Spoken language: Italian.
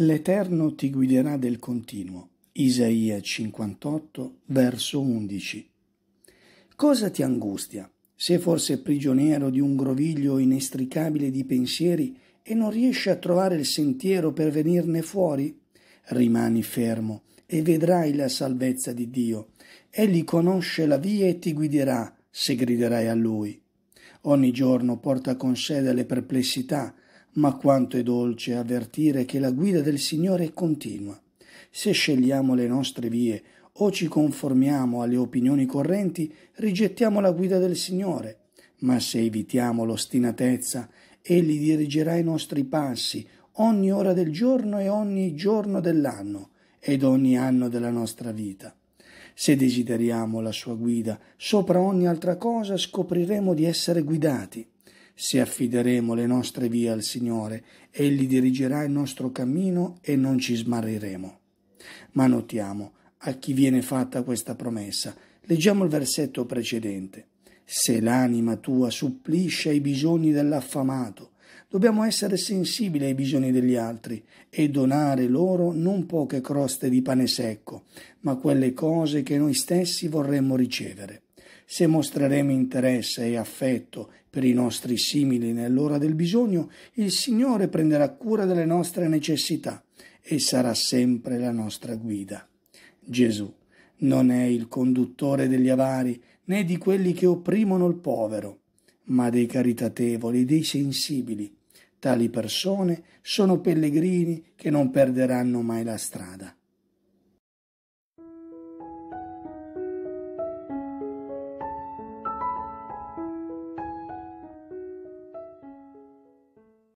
L'Eterno ti guiderà del continuo. Isaia 58, verso 11. Cosa ti angustia? Sei forse prigioniero di un groviglio inestricabile di pensieri e non riesci a trovare il sentiero per venirne fuori? Rimani fermo e vedrai la salvezza di Dio. Egli conosce la via e ti guiderà se griderai a Lui. Ogni giorno porta con sé delle perplessità, ma quanto è dolce avvertire che la guida del Signore è continua. Se scegliamo le nostre vie o ci conformiamo alle opinioni correnti, rigettiamo la guida del Signore. Ma se evitiamo l'ostinatezza, Egli dirigerà i nostri passi ogni ora del giorno e ogni giorno dell'anno ed ogni anno della nostra vita. Se desideriamo la sua guida sopra ogni altra cosa, scopriremo di essere guidati se affideremo le nostre vie al Signore, Egli dirigerà il nostro cammino e non ci smarriremo. Ma notiamo a chi viene fatta questa promessa. Leggiamo il versetto precedente. Se l'anima tua supplisce ai bisogni dell'affamato, dobbiamo essere sensibili ai bisogni degli altri e donare loro non poche croste di pane secco, ma quelle cose che noi stessi vorremmo ricevere. Se mostreremo interesse e affetto per i nostri simili nell'ora del bisogno, il Signore prenderà cura delle nostre necessità e sarà sempre la nostra guida. Gesù non è il conduttore degli avari né di quelli che opprimono il povero, ma dei caritatevoli, dei sensibili. Tali persone sono pellegrini che non perderanno mai la strada.